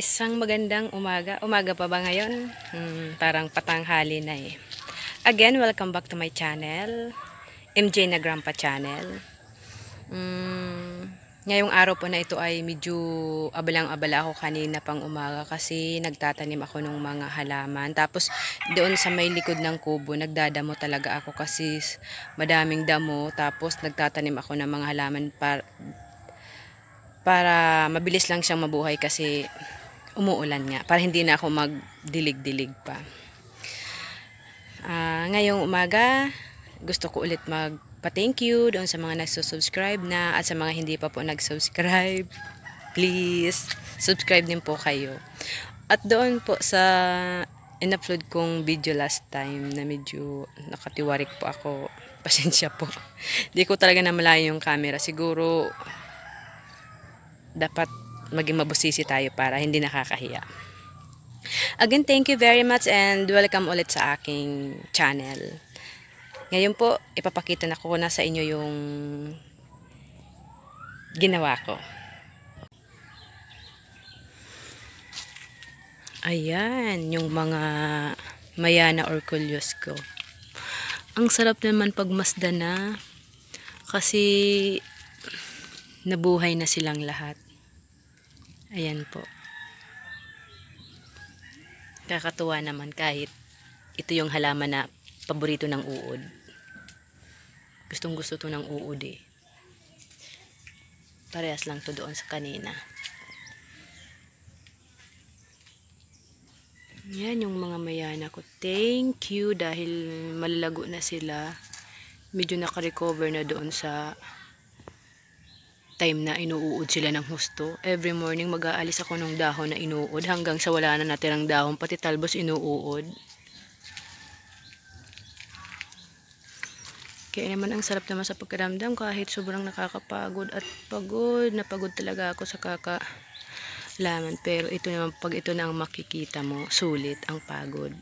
Isang magandang umaga. Umaga pa ba ngayon? Hmm, parang patanghali na eh. Again, welcome back to my channel. MJ na Grandpa Channel. Hmm, ngayong araw po na ito ay medyo abalang-abala ako kanina pang umaga kasi nagtatanim ako ng mga halaman. Tapos doon sa may likod ng kubo, nagdadamo talaga ako kasi madaming damo. Tapos nagtatanim ako ng mga halaman para para mabilis lang siyang mabuhay kasi umuulan nga para hindi na ako magdilig-dilig pa. Uh, ngayong umaga, gusto ko ulit magpa-thank you doon sa mga nagsusubscribe na at sa mga hindi pa po nag-subscribe. Please, subscribe din po kayo. At doon po sa in-upload kong video last time na medyo nakatiwarik po ako. Pasensya po. Hindi ko talaga namalayo yung camera. Siguro dapat maging mabusisi tayo para hindi nakakahiya. Again, thank you very much and welcome ulit sa aking channel. Ngayon po, ipapakita na ko na sa inyo yung ginawa ko. Ayan, yung mga mayana or kulyos ko. Ang sarap naman pagmasda na kasi nabuhay na silang lahat. Ayan po. Kakatuwa naman kahit ito yung halaman na paborito ng uod. Gustong gusto to ng uod eh. Parehas lang to doon sa kanina. Yan yung mga mayana ko. Thank you dahil malalago na sila. Medyo nakarecover na doon sa time na inuud sila ng husto. Every morning mag-aalis ako ng dahon na inuud hanggang sa wala na natirang dahon pati talbos inuud. Kaya naman ang sarap naman sa pagkaramdam kahit sobrang nakakapagod at pagod na pagod talaga ako sa kaka laman. Pero ito naman pag ito na ang makikita mo, sulit ang pagod.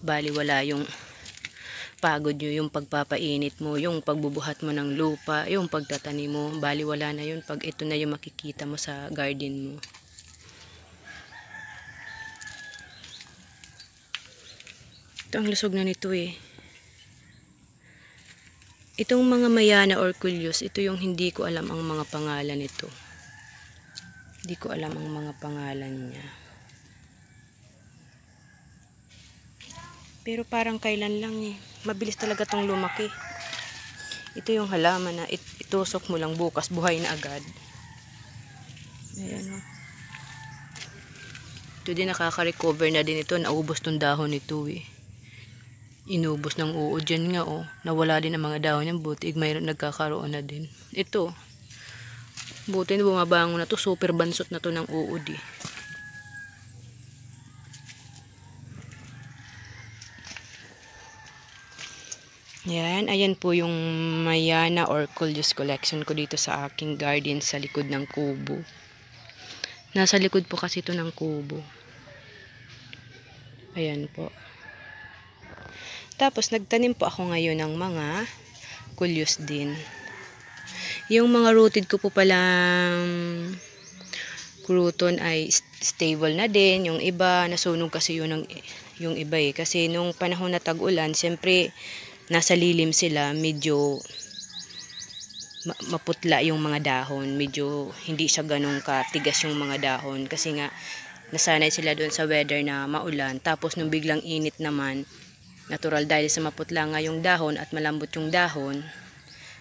Bali wala yung pagod nyo, yung pagpapainit mo, yung pagbubuhat mo ng lupa, yung pagtatanim mo, baliwala na yun pag ito na yung makikita mo sa garden mo. Ito ang lusog na nito eh. Itong mga mayana or kulyos, ito yung hindi ko alam ang mga pangalan nito. Hindi ko alam ang mga pangalan niya. Pero parang kailan lang eh mabilis talaga tong lumaki ito yung halaman na it itusok mo lang bukas buhay na agad ayan o oh. ito din nakaka-recover na din ito naubos tong dahon nito eh inubos ng uod dyan nga oh. nawala din ang mga dahon niyan butig eh, mayroon nagkakaroon na din ito buti na bumabango na to super bansot na to ng uod eh Yan, ayan po yung Mayana Orcolius collection ko dito sa aking garden sa likod ng kubo. Nasa likod po kasi ito ng kubo. Ayan po. Tapos nagtanim po ako ngayon ng mga Coleus din. Yung mga rooted ko po palang crouton ay stable na din. Yung iba, nasunog kasi yun ng, yung iba eh. Kasi nung panahon na tag-ulan, syempre, nasa lilim sila, medyo maputla yung mga dahon. Medyo hindi siya ganun katigas yung mga dahon kasi nga nasanay sila doon sa weather na maulan. Tapos nung biglang init naman, natural dahil sa maputla nga yung dahon at malambot yung dahon,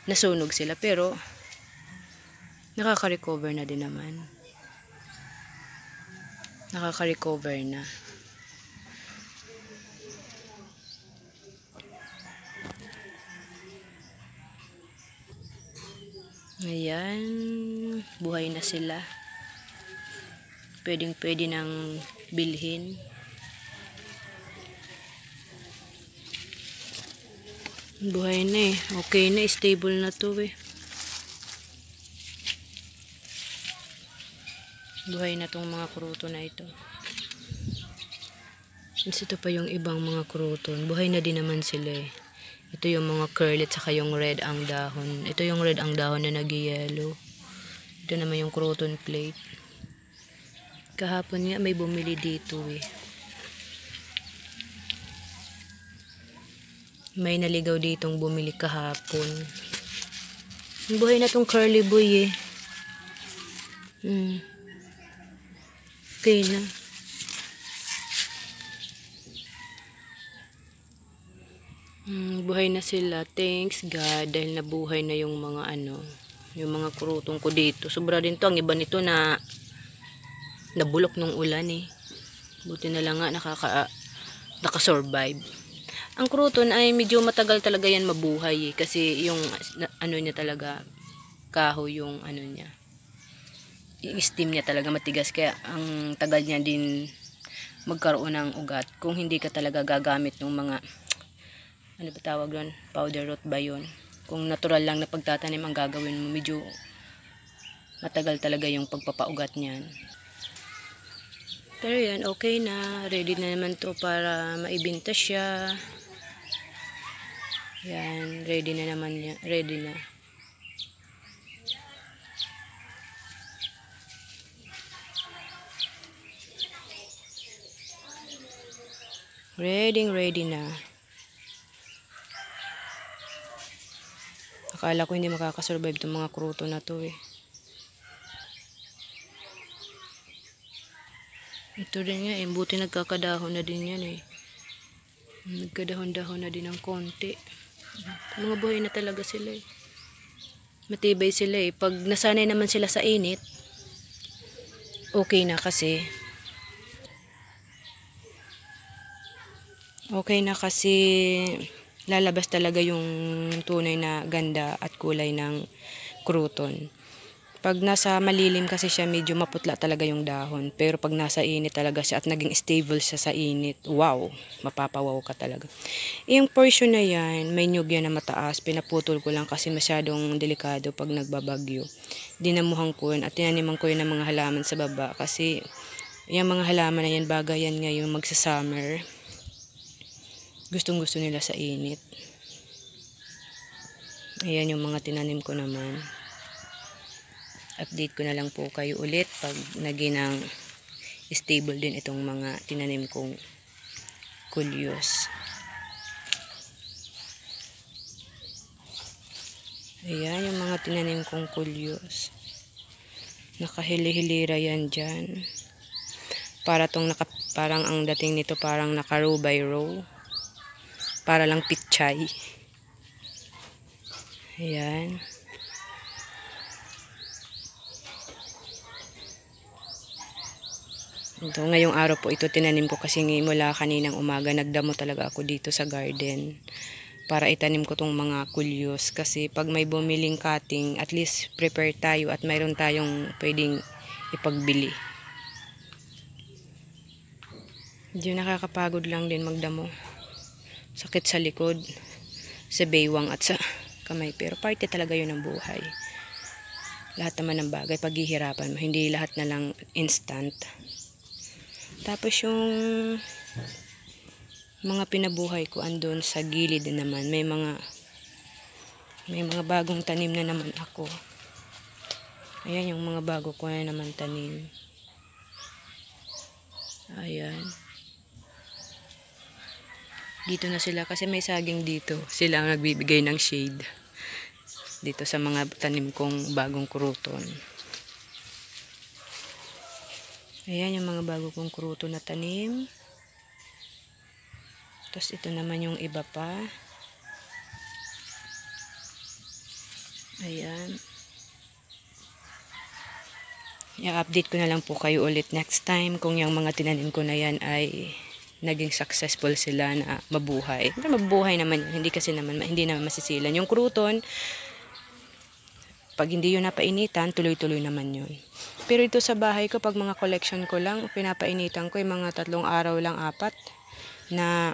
nasunog sila pero nakaka-recover na din naman. Nakaka-recover na. Ayan, buhay na sila. Pwedeng pwede nang bilhin. Buhay na eh. Okay na, stable na to eh. Buhay na tong mga kruto na ito. Mas ito pa yung ibang mga kruton. Buhay na din naman sila eh. Ito yung mga curl at saka yung red ang dahon. Ito yung red ang dahon na nag -yellow. Ito naman yung croton plate. Kahapon nga may bumili dito eh. May naligaw ditong bumili kahapon. Ang buhay na tong curly boy eh. Hmm. Okay na. Mm, buhay na sila. Thanks God dahil nabuhay na yung mga ano, yung mga krutong ko dito. Sobra din to. Ang iba nito na nabulok nung ulan eh. Buti na lang nga nakaka, nakasurvive. Ang kruton ay medyo matagal talaga yan mabuhay eh. Kasi yung ano niya talaga, kahoy yung ano niya. Yung steam niya talaga matigas. Kaya ang tagal niya din magkaroon ng ugat kung hindi ka talaga gagamit ng mga ano ba tawag doon? Powder root ba yun? Kung natural lang na pagtatanim ang gagawin mo, medyo matagal talaga yung pagpapaugat niyan. Pero yan, okay na. Ready na naman to para maibinta siya. Yan, ready na naman yan. Ready na. Ready, ready na. Akala ko hindi makakasurvive itong mga kruto na to eh. Ito din nga eh. Buti nagkakadahon na din yan eh. Nagkadahon-dahon na din ng konti. Mga buhay na talaga sila eh. Matibay sila eh. Pag nasanay naman sila sa init, okay na kasi. Okay na kasi lalabas talaga yung tunay na ganda at kulay ng crouton. Pag nasa malilim kasi siya, medyo maputla talaga yung dahon. Pero pag nasa init talaga siya at naging stable siya sa init, wow, mapapawaw ka talaga. Yung portion na yan, may nyug na mataas. Pinaputol ko lang kasi masyadong delikado pag nagbabagyo. Dinamuhang ko yun at tinaniman ko yun ng mga halaman sa baba kasi yung mga halaman na yan, bagay yan ngayon magsa-summer gustong gusto nila sa init ayan yung mga tinanim ko naman update ko na lang po kayo ulit pag naginang stable din itong mga tinanim kong kulyos ayan yung mga tinanim kong kulyos nakahili-hilira yan dyan para tong naka, parang ang dating nito parang naka row by row para lang pitchay. Ayan. Ito, ngayong araw po ito tinanim ko kasi mula kaninang umaga nagdamo talaga ako dito sa garden para itanim ko tong mga kulyos kasi pag may bumiling cutting at least prepare tayo at mayroon tayong pwedeng ipagbili. Diyo nakakapagod lang din magdamo sakit sa likod, sa baywang at sa kamay. Pero parte talaga yun ng buhay. Lahat naman ng bagay, paghihirapan mo. Hindi lahat na lang instant. Tapos yung mga pinabuhay ko andun sa gilid naman. May mga may mga bagong tanim na naman ako. Ayan yung mga bago ko na naman tanim. Ayan. Dito na sila kasi may saging dito. Sila ang nagbibigay ng shade dito sa mga tanim kong bagong kruton. Ayan yung mga bago kong kruto na tanim. Tapos ito naman yung iba pa. Ayan. I-update ko na lang po kayo ulit next time kung yung mga tinanim ko na yan ay naging successful sila na mabuhay. Pero mabuhay naman yun. Hindi kasi naman, hindi naman masisilan. Yung kruton, pag hindi yun napainitan, tuloy-tuloy naman yun. Pero ito sa bahay ko, pag mga collection ko lang, pinapainitan ko yung mga tatlong araw lang, apat, na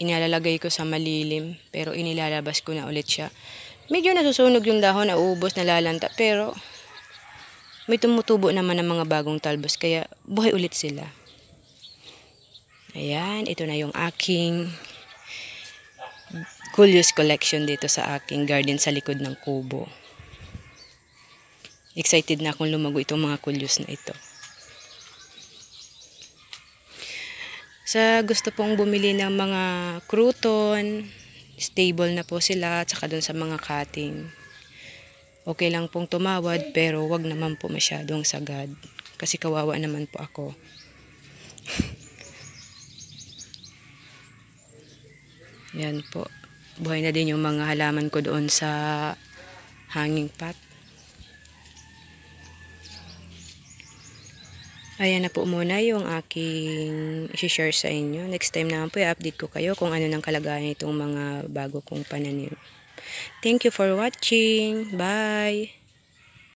inalalagay ko sa malilim, pero inilalabas ko na ulit siya. Medyo nasusunog yung dahon, nauubos, nalalanta, pero may tumutubo naman ng mga bagong talbos, kaya buhay ulit sila. Ayan, ito na yung aking Coolius collection dito sa aking garden sa likod ng kubo. Excited na akong lumago itong mga Coolius na ito. Sa gusto pong bumili ng mga crouton, stable na po sila at saka dun sa mga cutting. Okay lang pong tumawad pero wag naman po masyadong sagad kasi kawawa naman po ako. Yan po. Buhay na din yung mga halaman ko doon sa hanging pot. Ayan na po muna yung aking share sa inyo. Next time naman po i-update ko kayo kung ano ng kalagayan itong mga bago kong pananim. Thank you for watching. Bye!